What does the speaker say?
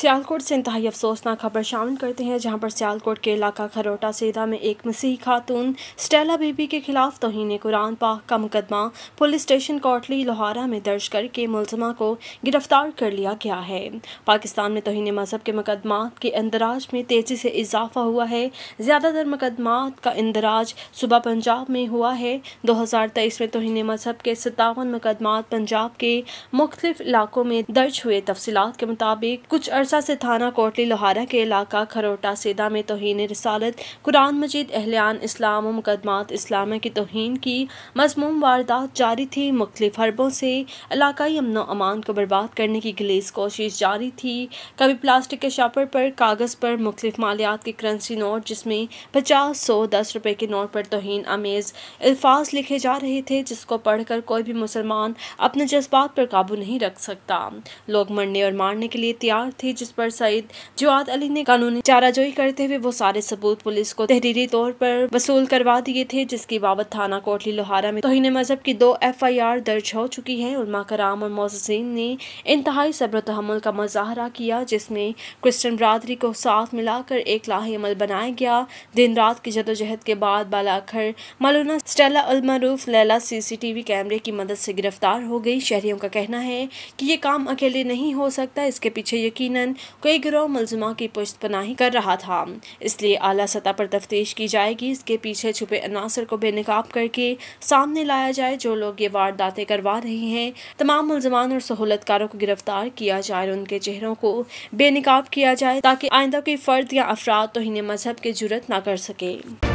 सियालकोट से इंतहाई अफसोसनाक खबर शामिल करते हैं जहां पर सियालकोट के इलाका खरोटा सेदा में एक मसीह खातून स्टेला बीबी के खिलाफ तोहन कुरान पाक का मुकदमा पुलिस स्टेशन कोटली लोहारा में दर्ज करके मुलजमा को गिरफ्तार कर लिया गया है पाकिस्तान में तोहन मजहब के मुकदमा के इंदराज में तेज़ी से इजाफा हुआ है ज़्यादातर मुकदमा का इंदराज सुबह पंजाब में हुआ है दो हज़ार तेईस में तोहन मजहब के सतावन मुकदमा पंजाब के मुख्तलिफ इलाकों में दर्ज हुए तफसीत के मुताबिक कुछ अर्ज सरसा से थाना कोटली लोहारा के इलाका खरोटा सीधा में तोहन रसालत कुरान मजीद अहलियान इस्लाम और मुकदमात इस्लाम की तोहन की मजमूम वारदात जारी थी मुख्तफ हरबों से इलाकई अमन अमान को बर्बाद करने की गलीस कोशिश जारी थी कभी प्लास्टिक के शापर पर कागज़ पर मुख्तफ मालियात के करंसी नोट जिसमें पचास सौ दस रुपये के नोट पर तोहन आमेज़ अल्फाज लिखे जा रहे थे जिसको पढ़कर कोई भी मुसलमान अपने जज्बात पर काबू नहीं रख सकता लोग मरने और मारने के लिए तैयार थे जिस पर सईद जवाद अली ने कानूनी चाराजोई करते हुए वो सारे सबूत पुलिस को तहरीरी तौर पर वसूल करवा दिए थे जिसकी बाबत थाना कोटली लोहारा में तोहिने मजहब की दो एफ आई आर दर्ज हो चुकी है उलमा कराम और मोजीन ने इंतहाई सब्र तहमल का मुजाहरा किया जिसमें क्रिश्चन बरदरी को साथ मिलाकर एक लाही अमल बनाया गया दिन रात की जदोजहद के बाद बालाखर मलोना स्टेला अलमरूफ लैला वी कैमरे की मदद से गिरफ्तार हो गई शहरियों का कहना है कि ये काम अकेले नहीं हो सकता इसके पीछे यकीन यकीनन कई गिरोह मुलजमा की पुश्त पनाही कर रहा था इसलिए आला सतह पर तफ्तीश की जाएगी इसके पीछे छुपे अनासर को बेनकाब करके सामने लाया जाए जो लोग ये वारदातें करवा रहे हैं तमाम मुलजमान और सहूलतकारों को गिरफ्तार किया जाए और उनके चेहरों को बेनकाब किया जाए ताकि आइंदा कोई फ़र्द या अफराद तो मजहब की जरूरत ना कर सके